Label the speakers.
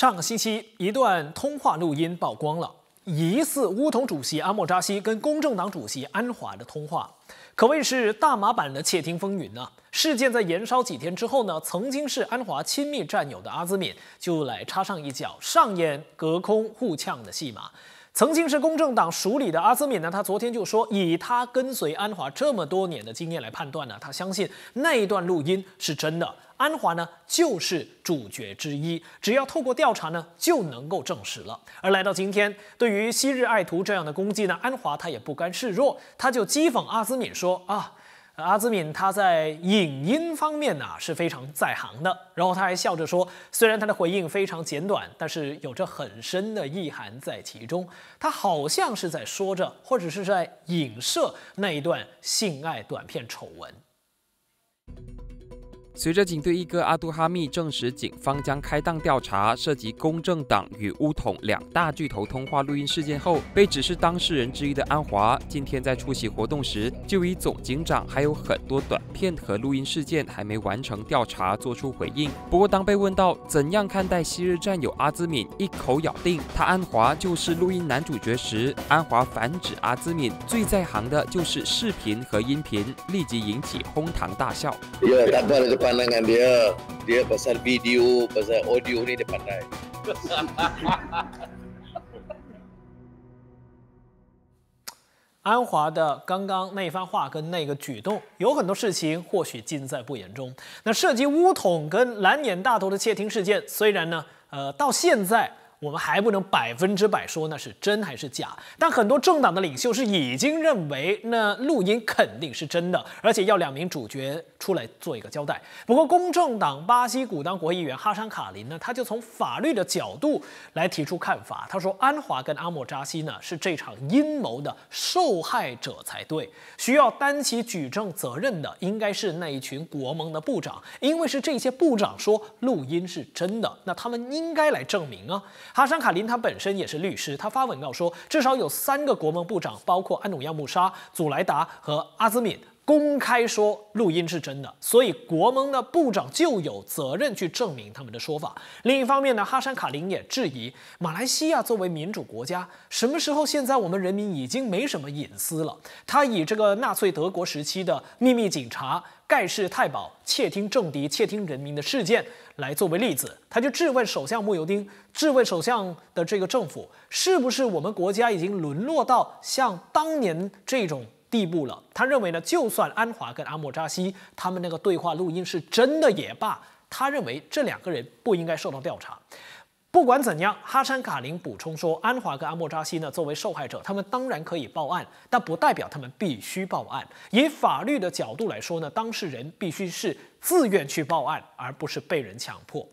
Speaker 1: 上个星期，一段通话录音曝光了，疑似乌统主席阿莫扎西跟公正党主席安华的通话，可谓是大马版的窃听风云啊！事件在延烧几天之后呢，曾经是安华亲密战友的阿兹敏就来插上一脚，上演隔空互呛的戏码。曾经是公正党署理的阿兹敏呢，他昨天就说，以他跟随安华这么多年的经验来判断呢，他相信那一段录音是真的。安华呢就是主角之一，只要透过调查呢就能够证实了。而来到今天，对于昔日爱徒这样的攻击呢，安华他也不甘示弱，他就讥讽阿兹敏说啊。阿兹敏他在影音方面呢是非常在行的，然后他还笑着说，虽然他的回应非常简短，但是有着很深的意涵在其中。他好像是在说着，或者是在影射那一段性爱短片丑闻。
Speaker 2: 随着警队一哥阿杜哈密证实警方将开档调查涉及公正党与乌统两大巨头通话录音事件后，被指是当事人之一的安华今天在出席活动时，就以总警长还有很多短片和录音事件还没完成调查做出回应。不过当被问到怎样看待昔日战友阿兹敏一口咬定他安华就是录音男主角时，安华反指阿兹敏最在行的就是视频和音频，立即引起哄堂大笑。
Speaker 1: 安 audio 安华的刚刚那番话跟那个举动，有很多事情或许尽在不言中。那涉及乌统跟蓝眼大头的窃听事件，虽然呢，呃，到现在。我们还不能百分之百说那是真还是假，但很多政党的领袖是已经认为那录音肯定是真的，而且要两名主角出来做一个交代。不过，公正党巴西古当国议员哈山卡林呢，他就从法律的角度来提出看法，他说安华跟阿莫扎西呢是这场阴谋的受害者才对，需要担起举证责任的应该是那一群国盟的部长，因为是这些部长说录音是真的，那他们应该来证明啊。哈桑卡林他本身也是律师，他发文告说，至少有三个国盟部长，包括安努亚穆沙、祖莱达和阿兹敏。公开说录音是真的，所以国盟的部长就有责任去证明他们的说法。另一方面呢，哈山卡林也质疑马来西亚作为民主国家，什么时候现在我们人民已经没什么隐私了？他以这个纳粹德国时期的秘密警察盖世太保窃听政敌、窃听人民的事件来作为例子，他就质问首相穆尤丁，质问首相的这个政府是不是我们国家已经沦落到像当年这种？地步了。他认为呢，就算安华跟阿莫扎西他们那个对话录音是真的也罢，他认为这两个人不应该受到调查。不管怎样，哈山卡林补充说，安华跟阿莫扎西呢，作为受害者，他们当然可以报案，但不代表他们必须报案。以法律的角度来说呢，当事人必须是自愿去报案，而不是被人强迫。